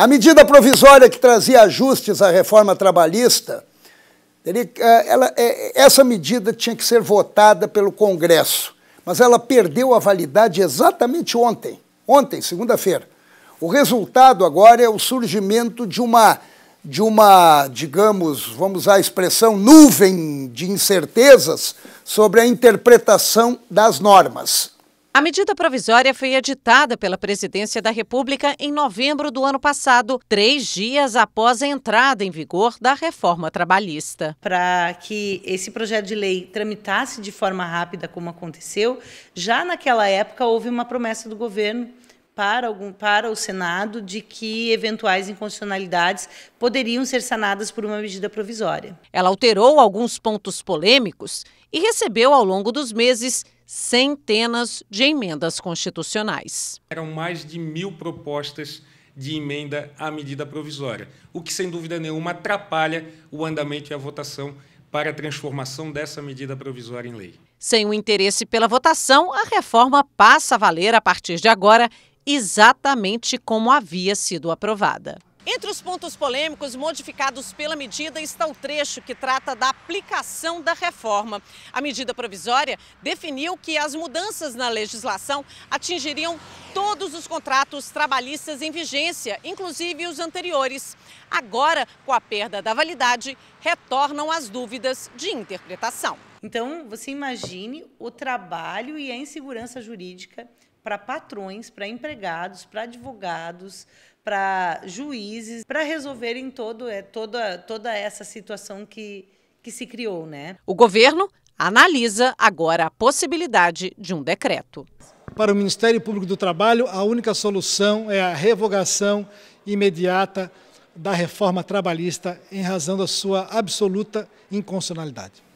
A medida provisória que trazia ajustes à reforma trabalhista, é, ela, é, essa medida tinha que ser votada pelo Congresso, mas ela perdeu a validade exatamente ontem, ontem, segunda-feira. O resultado agora é o surgimento de uma, de uma, digamos, vamos usar a expressão, nuvem de incertezas sobre a interpretação das normas. A medida provisória foi editada pela Presidência da República em novembro do ano passado, três dias após a entrada em vigor da reforma trabalhista. Para que esse projeto de lei tramitasse de forma rápida, como aconteceu, já naquela época houve uma promessa do governo para, algum, para o Senado de que eventuais inconstitucionalidades poderiam ser sanadas por uma medida provisória. Ela alterou alguns pontos polêmicos e recebeu, ao longo dos meses, centenas de emendas constitucionais. Eram mais de mil propostas de emenda à medida provisória, o que, sem dúvida nenhuma, atrapalha o andamento e a votação para a transformação dessa medida provisória em lei. Sem o interesse pela votação, a reforma passa a valer a partir de agora exatamente como havia sido aprovada. Entre os pontos polêmicos modificados pela medida está o trecho que trata da aplicação da reforma. A medida provisória definiu que as mudanças na legislação atingiriam todos os contratos trabalhistas em vigência, inclusive os anteriores. Agora, com a perda da validade, retornam as dúvidas de interpretação. Então, você imagine o trabalho e a insegurança jurídica para patrões, para empregados, para advogados, para juízes, para resolverem todo, é, toda, toda essa situação que, que se criou, né? O governo analisa agora a possibilidade de um decreto. Para o Ministério Público do Trabalho, a única solução é a revogação imediata da reforma trabalhista em razão da sua absoluta inconstitucionalidade.